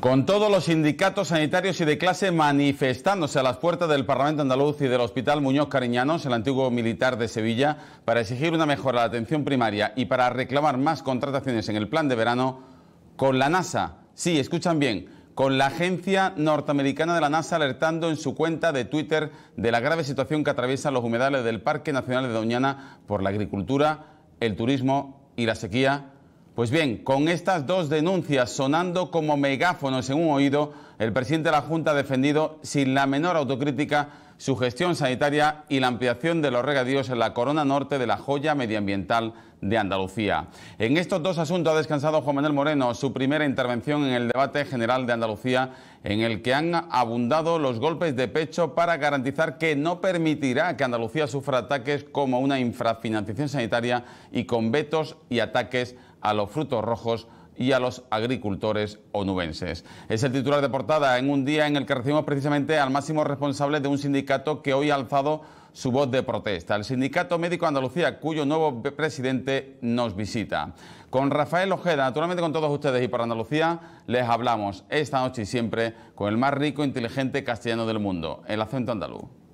Con todos los sindicatos sanitarios y de clase manifestándose a las puertas del Parlamento Andaluz y del Hospital Muñoz Cariñanos, el antiguo militar de Sevilla, para exigir una mejora de la atención primaria y para reclamar más contrataciones en el plan de verano, con la NASA, sí, escuchan bien, con la agencia norteamericana de la NASA alertando en su cuenta de Twitter de la grave situación que atraviesan los humedales del Parque Nacional de Doñana por la agricultura, el turismo y la sequía pues bien, con estas dos denuncias sonando como megáfonos en un oído, el presidente de la Junta ha defendido sin la menor autocrítica su gestión sanitaria y la ampliación de los regadíos en la corona norte de la joya medioambiental de Andalucía. En estos dos asuntos ha descansado Juan Manuel Moreno, su primera intervención en el debate general de Andalucía, en el que han abundado los golpes de pecho para garantizar que no permitirá que Andalucía sufra ataques como una infrafinanciación sanitaria y con vetos y ataques a los frutos rojos y a los agricultores onubenses. Es el titular de portada en un día en el que recibimos precisamente al máximo responsable de un sindicato que hoy ha alzado su voz de protesta, el Sindicato Médico Andalucía, cuyo nuevo presidente nos visita. Con Rafael Ojeda, naturalmente con todos ustedes y por Andalucía, les hablamos esta noche y siempre con el más rico e inteligente castellano del mundo, el acento andaluz.